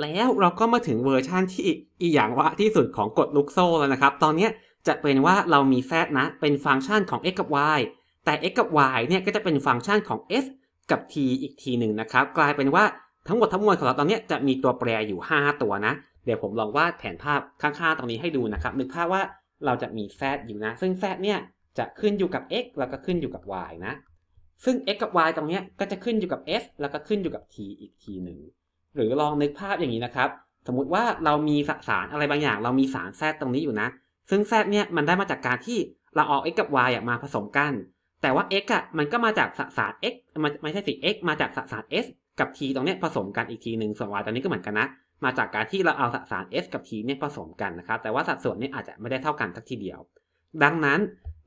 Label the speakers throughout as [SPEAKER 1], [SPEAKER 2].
[SPEAKER 1] แล้วเราก็มาถึงเวอร์ชั่นที่อีอย่างวะที่สุดของกฎลูกโซ่แล้วนะครับ ตอนนี้จะเป็นว่าเรามีแซนะ เป็นฟังก์ชันของ x กับ y แต่ x กับ y เนี่ยก็จะเป็นฟังก์ชันของ f กับ t อีกทีหนึ่งนะครับ กลายเป็นว่าทั้งหมดทั้งมวลของเราตอนนี้จะมีตัวแปรอยู่ 5 ตัวนะ เดี๋ยวผมลองวาดแผนภาพข้างๆ ตรงนี้ให้ดูนะครับ นึกภาพว่าเราจะมีแซอยู่นะ ซึ่งแซเนี่ยจะขึ้นอยู่กับ x แล้วก็ขึ้นอยู่กับ y นะ ซึ่ง x กับ y ตรงนี้ก็จะขึ้นอยู่กับ f แล้วก็ขึ้นอยู่กับ t อีกทีหนึ่งหรือลองนึกภาพอย่างนี้นะครับ สมมติว่าเรามีสสารอะไรบางอย่าง เรามีสารแซดตรงนี้อยู่นะ ซึ่งแซดเนี่ยมันได้มาจากการที่เราเอา x กับ y มาผสมกัน แต่ว่า x อ่ะมันก็มาจากสสาร x มันไม่ใช่สิ x มาจากสสาร s กับ t ตรงเนี้ยผสมกันอีกทีหนึ่งส่วน y ตอนนี้ก็เหมือนกันนะ มาจากการที่เราเอาสสาร s กับ t เนี่ยผสมกันนะครับ แต่ว่าสัดส่วนเนี่ยอาจจะไม่ได้เท่ากันสักทีเดียว ดังนั้น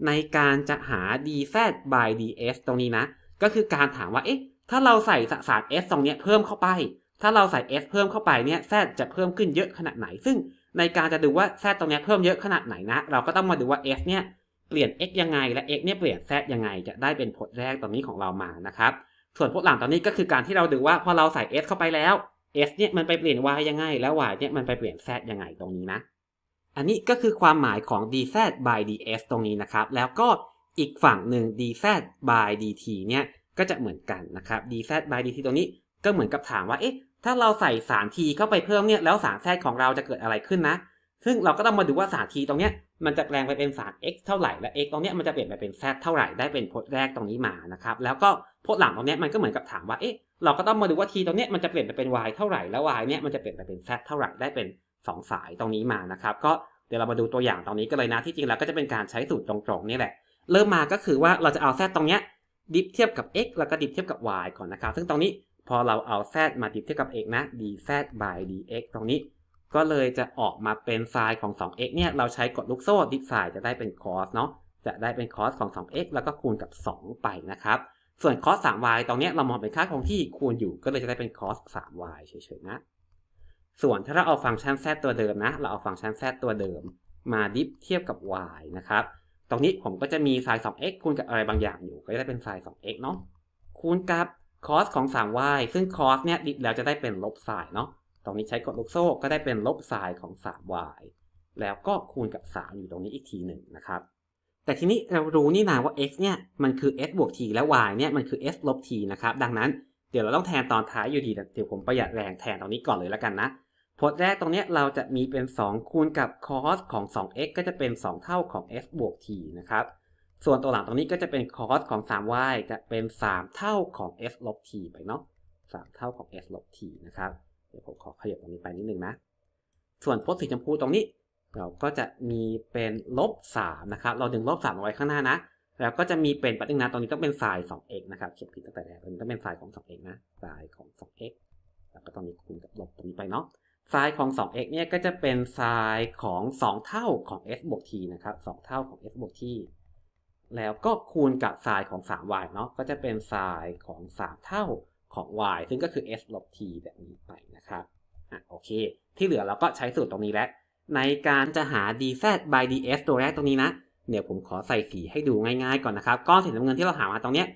[SPEAKER 1] ในการจะหา dz by ds ตรงนี้นะ ก็คือการถามว่า เอ๊ะ ถ้าเราใส่สสาร s ตรงเนี้ยเพิ่มเข้าไปถ้าเราใส่ s เพิ่มเข้าไปเนี่ย z จะเพิ่มขึ้นเยอะขนาดไหน ซึ่งในการจะดูว่า z ตรงนี้เพิ่มเยอะขนาดไหนนะ เราก็ต้องมาดูว่า s เนี่ยเปลี่ยน x ยังไง และ x เนี่ยเปลี่ยน z ยังไง จะได้เป็นผลแรกตอนนี้ของเรามา นะครับ ส่วนพวกหลังตอนนี้ก็คือการที่เราดูว่าพอเราใส่ s เข้าไปแล้ว s เนี่ยมันไปเปลี่ยน y ยังไง แล้ว y เนี่ยมันไปเปลี่ยน z ยังไงตรงนี้นะ อันนี้ก็คือความหมายของ dz by ds ตรงนี้นะครับ แล้วก็อีกฝั่งหนึ่ง dz by dt เนี่ย ก็จะเหมือนกันนะครับ dz by dt ตรงนี้ก็เหมือนกับถามว่าเอ๊ะถ้าเราใส่สารทีเข้าไปเพิ่มเนี่ยแล้วสารแทรกของเราจะเกิดอะไรขึ้นนะ ซึ่งเราก็ต้องมาดูว่าสารทีตรงเนี้ยมันจะแปลงไปเป็นสาร x เท่าไหร่และ x ตรงเนี้ยมันจะเปลี่ยนไปเป็น z เท่าไหร่ได้ เป็นพจน์แรกตรงนี้มานะครับแล้วก็พจน์หลังตรงเนี้ยมันก็เหมือนกับถามว่าเอ๊ะเราก็ต้องมาดูว่า t ตรงเนี้ยมันจะเปลี่ยนไปเป็น y เท่าไหร่แล้ว y เนี้ยมันจะเปลี่ยนไปเป็น z เท่าไหร่ได้เป็น 2 สายตรงนี้มานะครับก็เดี๋ยวเรามาดูตัวอย่างตรงนี้กันเลยนะที่จริงแล้วก็จะเป็นการใช้สูตรตรงๆนี่แหละเริ่มมาก็คือว่าเราจะเอา z ตรงเนี้ยดิฟเทียบกับ x แล้วก็ดิฟเทียบกับ y ก่อนนะครับซึ่งตรงนี้พอเราเอา z มาติดเทียบกับ x นะ dz by dx ตรงนี้ ก็เลยจะออกมาเป็นไซน์ของ 2x เนี่ย เราใช้กดลูกโซ่ดิไซน์จะได้เป็น cos เนาะจะได้เป็น cos ของ 2x แล้วก็คูณกับ 2 ไป นะครับ ส่วน cos 3y ตรงนี้เรามองเป็นค่าคงที่คูณอยู่ ก็เลยจะได้เป็น cos 3y เฉยๆ นะ ส่วนถ้าเราเอาฟังก์ชัน z ตัวเดิมนะเราเอาฟังก์ชัน z ตัวเดิม มาดิฟเทียบกับ y นะครับตรงนี้ผมก็จะมีไซน์ 2x คูณกับอะไรบางอย่างอยู่ ก็จะได้เป็นไซน์ 2x เนาะคูณกับคอสของสามวายซึ่งคอสเนี่ยดิบแล้วจะได้เป็นลบสายเนาะ ตรงนี้ใช้กดลูกโซ่ก็ได้เป็น ลบสายของสามวายแล้วก็คูณกับ 3 อยู่ตรงนี้อีกทีหนึ่งนะครับ แต่ทีนี้เรารู้นี่นาว่า x เนี่ยมันคือ s บวก t และ y เนี่ยมันคือ s ลบ t นะครับ ดังนั้นเดี๋ยวเราต้องแทนตอนท้ายอยู่ดี เดี๋ยวผมประหยัดแรงแทนตรงนี้ก่อนเลยแล้วกันนะพจน์แรกตรงนี้เราจะมีเป็น 2 คูณกับ cos ของ 2x ก็จะเป็น 2 เท่าของ s บวก t นะครับส่วนตัวหลังตรงนี้ก็จะเป็นคอสของ 3y จะเป็น 3 เท่าของ s ลบ t ไปเนาะ3เท่าของ s ลบ t นะครับ เดี๋ยวผมขอขยับตรงนี้ไปนิดนึงนะ ส่วนโพสสีชมพูตรงนี้เราก็จะมีเป็นลบ3นะครับ เราดึงลบ3เอาไว้ข้างหน้านะ แล้วก็จะมีเป็นปัจจุบันตรงนี้ต้องเป็นสาย 2x นะครับเขียนผิดตั้งแต่แรกตรงนี้ต้องเป็นสายของ 2x นะสายของ 2x แล้วก็ต้องมีคูณกับลบตรงนี้ไปเนาะไซย์ของ 2x เนี่ยก็จะเป็นไซย์ของ2 เท่าของ s บวก t นะครับ2เท่าของ s บวก t แล้วก็คูณกับไซน์ของ 3y เนาะก็จะเป็นไซน์ของ 3 เท่าของ y ซึ่งก็คือ s ลบ t แบบนี้ไปนะครับอ่ะโอเค ที่เหลือเราก็ใช้สูตรตรงนี้แล้วในการจะหา dz by ds ตัวแรกตรงนี้นะเดี๋ยวผมขอใส่สีให้ดูง่ายๆ ก่อนนะครับก้อนสีน้ำเงินที่เราหามาตรงเนี้ย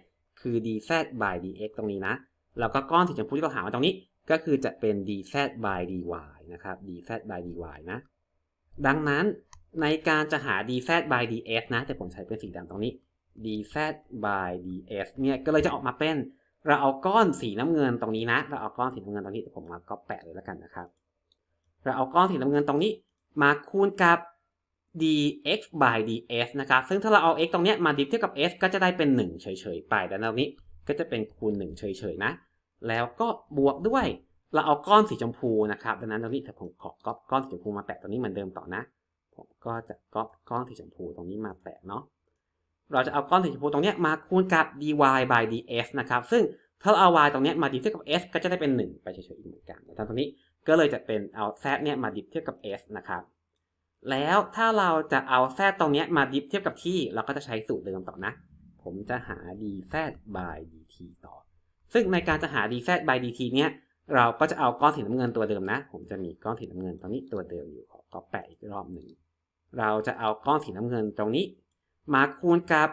[SPEAKER 1] คือ dz by dx ตรงนี้นะ แล้วก็ก้อนสีชมพูที่เราหามาตรงนี้ ก็คือจะเป็น dz by dy นะครับ dz by dy นะ ดังนั้นในการจะหา d z by ds นะ แต่ผมใช้เป็นสีดำตรงนี้ d z by ds เนี่ยก็เลยจะออกมาเป็น เราเอาก้อนสีน้ำเงินตรงนี้นะ เราเอาก้อนสีน้ำเงินตรงนี้ผมมาก็แปะเลยแล้วกันนะครับ เราเอาก้อนสีน้ำเงินตรงนี้ มาคูณกับ dx by ds นะครับ ซึ่งถ้าเราเอา x ตรงนี้มาดิฟเทียบกับ s ก็จะได้เป็น1เฉยๆไปแ้าตรงนี้ก็จะเป็นคูณ1เฉยๆนะ แล้วก็บวกด้วย เราเอาก้อนสีชมพูนะครับดังนั้นตรงนี้ถ้าผมขอก๊อปก้อนสีชมพูมาแปะตรงนี้เหมือนเดิมต่อนะผมก็จะก๊อปก้อนสีชมพูตรงนี้มาแปะเนาะเราจะเอาก้อนสีชมพูตรงนี้มาคูณกับ dy by dx นะครับ ซึ่งถ้าเอา y ตรงนี้มาดิบเทียบกับ s ก็จะได้เป็น 1 ไปเฉยๆอีกเหมือนกันทางตรงนี้ก็เลยจะเป็นเอา z เนี่ยมาดิบเทียบกับ s นะครับแล้วถ้าเราจะเอา z ตรงนี้มาดิบเทียบกับที่เราก็จะใช้สูตรเดิมต่อนะ ผมจะหา dz by dt ต่อ ซึ่งในการจะหา dz by dt เนี่ยเราก็จะเอาก้อนสีน้ำเงินตัวเดิมนะ ผมจะมีก้อนสีน้ำเงินตรงนี้ตัวเดิมอยู่ขอก็แปะอีกรอบหนึ่ง เราจะเอาก้อนสีน้ำเงินตรงนี้ มาคูณกับ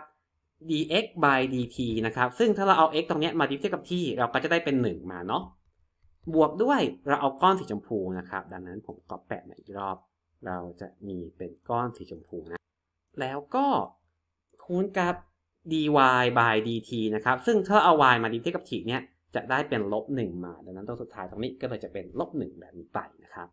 [SPEAKER 1] dx by dt นะครับ ซึ่งถ้าเราเอา x ตรงนี้มาดิฟเทียบกับที่เราก็จะได้เป็น 1 มาเนาะ บวกด้วยเราเอาก้อนสีชมพูนะครับ ดังนั้นผมก็แปะมอีกรอบ เราจะมีเป็นก้อนสีชมพูนะ แล้วก็คูณกับ dy by dt นะครับ ซึ่งถ้าเอา y มาดิฟเทียบกับที่เนี่ยจะได้เป็นลบหนึ่งมา ดังนั้นตัวสุดท้ายตรงนี้ก็เลยจะเป็นลบหนึ่งแบบนี้ไปนะครับ